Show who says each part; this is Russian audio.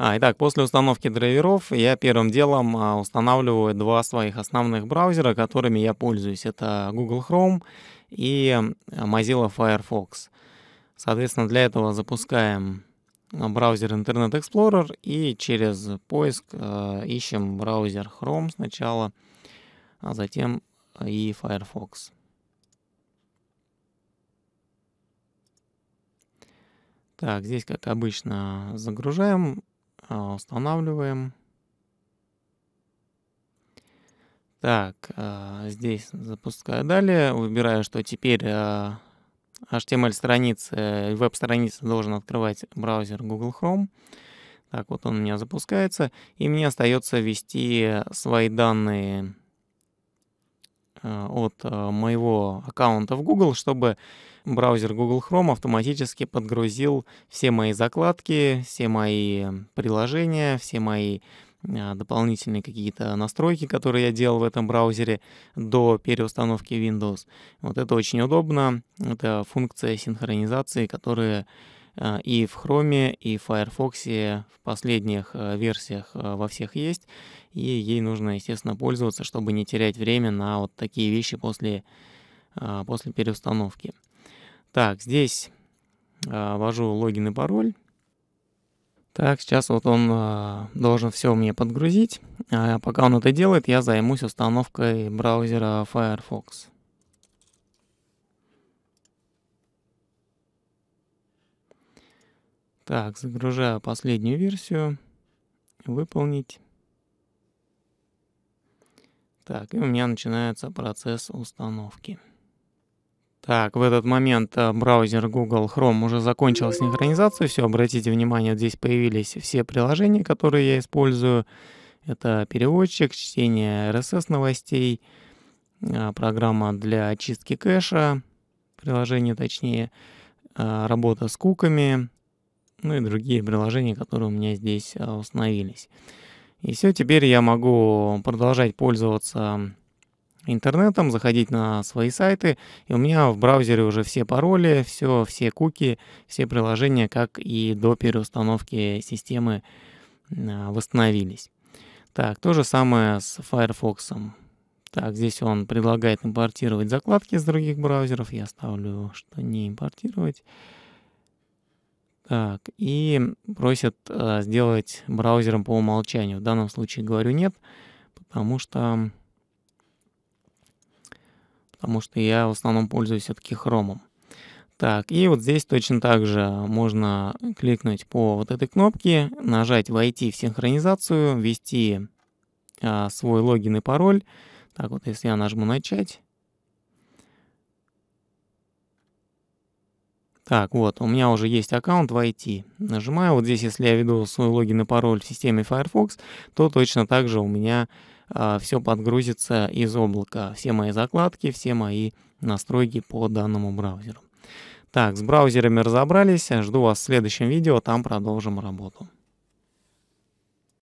Speaker 1: А, итак, после установки драйверов я первым делом а, устанавливаю два своих основных браузера, которыми я пользуюсь. Это Google Chrome и э, Mozilla Firefox. Соответственно, для этого запускаем э, браузер Internet Explorer и через поиск э, ищем браузер Chrome сначала, а затем и Firefox. Так, здесь, как обычно, загружаем а, устанавливаем. Так, а, здесь запускаю далее, выбираю, что теперь а, HTML-страницы, веб страница должен открывать браузер Google Chrome. Так, вот он у меня запускается, и мне остается ввести свои данные Э, от э, моего аккаунта в Google, чтобы браузер Google Chrome автоматически подгрузил все мои закладки, все мои приложения, все мои э, дополнительные какие-то настройки, которые я делал в этом браузере до переустановки Windows. Вот это очень удобно. Это функция синхронизации, которая а, и в Chrome, и в Firefox, в последних э, версиях э, во всех есть, и ей нужно, естественно, пользоваться, чтобы не терять время на вот такие вещи после, а, после переустановки. Так, здесь а, ввожу логин и пароль. Так, сейчас вот он должен все мне подгрузить. пока он это делает, я займусь установкой браузера Firefox. Так, загружаю последнюю версию. Выполнить. Так, и у меня начинается процесс установки. Так, в этот момент э, браузер Google Chrome уже закончил синхронизацию. Все, обратите внимание, вот здесь появились все приложения, которые я использую. Это переводчик, чтение RSS новостей, э, программа для очистки кэша, приложение точнее, э, работа с куками, ну и другие приложения, которые у меня здесь а, установились. И все, теперь я могу продолжать пользоваться интернетом, заходить на свои сайты, и у меня в браузере уже все пароли, все, все куки, все приложения, как и до переустановки системы, а, восстановились. Так, то же самое с Firefox. Так, здесь он предлагает импортировать закладки из других браузеров. Я ставлю, что не импортировать. Так, и просят э, сделать браузером по умолчанию. В данном случае говорю нет, потому что, потому что я в основном пользуюсь все-таки Chrome. Так, и вот здесь точно так же можно кликнуть по вот этой кнопке, нажать «Войти в синхронизацию», ввести э, свой логин и пароль. Так вот, если я нажму «Начать», Так, вот, у меня уже есть аккаунт в войти. Нажимаю, вот здесь, если я веду свой логин и пароль в системе Firefox, то точно так же у меня э, а, все подгрузится из облака. Все мои закладки, все мои настройки по данному браузеру. Так, с браузерами разобрались. Жду вас в следующем видео, там продолжим работу.